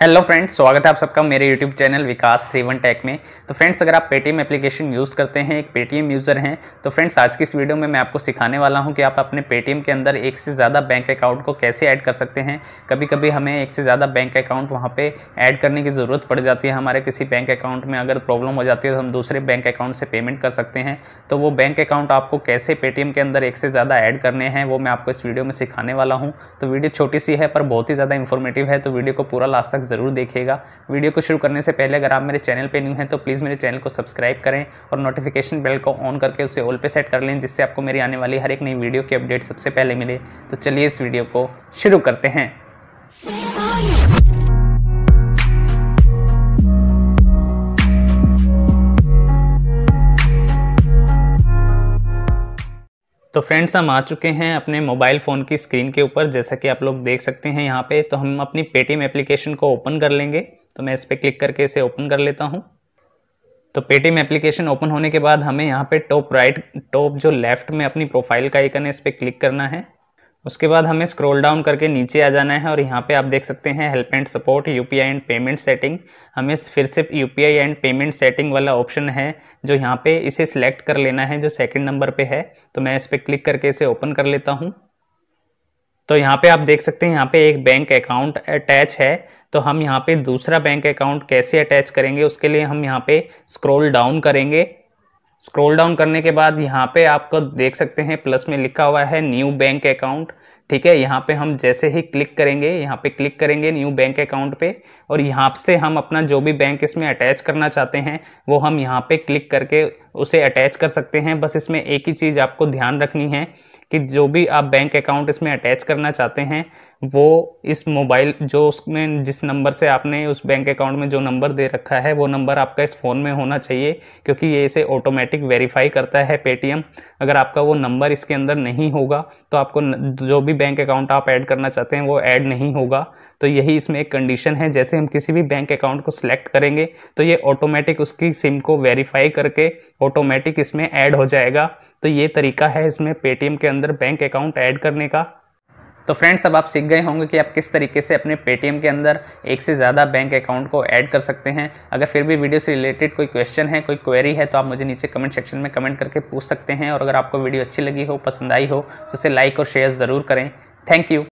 hello friends स्वागत है आप सबका मेरे YouTube channel Vikas three one tech में तो फ्रेंड्स अगर आप पेटीएम एप्लीकेशन यूज़ करते हैं एक पेटीएम यूज़र हैं तो फ्रेंड्स आज की इस वीडियो में मैं आपको सिखाने वाला हूं कि आप अपने पेटीएम के अंदर एक से ज़्यादा बैंक अकाउंट को कैसे ऐड कर सकते हैं कभी कभी हमें एक से ज़्यादा बैंक अकाउंट वहाँ पर ऐड करने की ज़रूरत पड़ जाती है हमारे किसी बैंक अकाउंट में अगर प्रॉब्लम हो जाती है तो हम दूसरे बैंक अकाउंट से पेमेंट कर सकते हैं तो वो बैंक अकाउंट आपको कैसे पेटीएम के अंदर एक से ज़्यादा ऐड करने हैं वो मैं आपको इस वीडियो में सिखाने वाला हूँ तो वीडियो छोटी सी है पर बहुत ही ज़्यादा इन्फॉर्मेटिव है तो वीडियो को पूरा लास्ट तक ज़रूर देखिएगा वीडियो को शुरू करने से पहले अगर आप मेरे चैनल पर न्यू हैं तो प्लीज़ मेरे चैनल को सब्सक्राइब करें और नोटिफिकेशन बेल को ऑन करके उसे ऑल पे सेट कर लें जिससे आपको मेरी आने वाली हर एक नई वीडियो की अपडेट सबसे पहले मिले तो चलिए इस वीडियो को शुरू करते हैं तो फ्रेंड्स हम आ चुके हैं अपने मोबाइल फ़ोन की स्क्रीन के ऊपर जैसा कि आप लोग देख सकते हैं यहाँ पे तो हम अपनी पेटीएम एप्लीकेशन को ओपन कर लेंगे तो मैं इस पर क्लिक करके इसे ओपन कर लेता हूँ तो पेटीएम एप्लीकेशन ओपन होने के बाद हमें यहाँ पे टॉप राइट टॉप जो लेफ्ट में अपनी प्रोफाइल का आइकन है इस पर क्लिक करना है उसके बाद हमें स्क्रॉल डाउन करके नीचे आ जाना है और यहाँ पे आप देख सकते हैं help and support U P I and payment setting हमें फिर से U P I and payment setting वाला ऑप्शन है जो यहाँ पे इसे सिलेक्ट कर लेना है जो सेकंड नंबर पे है तो मैं इस पर क्लिक करके इसे ओपन कर लेता हूँ तो यहाँ पे आप देख सकते हैं यहाँ पे एक बैंक अकाउंट अटैच है तो हम यहाँ पे दूसरा बैंक अकाउंट कैसे अटैच करेंगे उसके लिए हम यहाँ पे स्क्रॉल डाउन करेंगे स्क्रॉल डाउन करने के बाद यहाँ पे आपको देख सकते हैं प्लस में लिखा हुआ है न्यू बैंक अकाउंट ठीक है यहाँ पे हम जैसे ही क्लिक करेंगे यहाँ पे क्लिक करेंगे न्यू बैंक अकाउंट पे और यहाँ से हम अपना जो भी बैंक इसमें अटैच करना चाहते हैं वो हम यहाँ पे क्लिक करके उसे अटैच कर सकते हैं बस इसमें एक ही चीज़ आपको ध्यान रखनी है कि जो भी आप बैंक अकाउंट इसमें अटैच करना चाहते हैं वो इस मोबाइल जो उसमें जिस नंबर से आपने उस बैंक अकाउंट में जो नंबर दे रखा है वो नंबर आपका इस फ़ोन में होना चाहिए क्योंकि ये इसे ऑटोमेटिक वेरीफाई करता है पेटीएम अगर आपका वो नंबर इसके अंदर नहीं होगा तो आपको जो भी बैंक अकाउंट आप ऐड करना चाहते हैं वो ऐड नहीं होगा तो यही इसमें एक कंडीशन है जैसे हम किसी भी बैंक अकाउंट को सिलेक्ट करेंगे तो ये ऑटोमेटिक उसकी सिम को वेरीफाई करके ऑटोमेटिक इसमें ऐड हो जाएगा तो ये तरीका है इसमें पेटीएम के अंदर बैंक अकाउंट ऐड करने का तो फ्रेंड्स अब आप सीख गए होंगे कि आप किस तरीके से अपने पेटीएम के अंदर एक से ज़्यादा बैंक अकाउंट को ऐड कर सकते हैं अगर फिर भी वीडियो से रिलेटेड कोई क्वेश्चन है कोई क्वेरी है तो आप मुझे नीचे कमेंट सेक्शन में कमेंट करके पूछ सकते हैं और अगर आपको वीडियो अच्छी लगी हो पसंद आई हो तो इसे लाइक और शेयर ज़रूर करें थैंक यू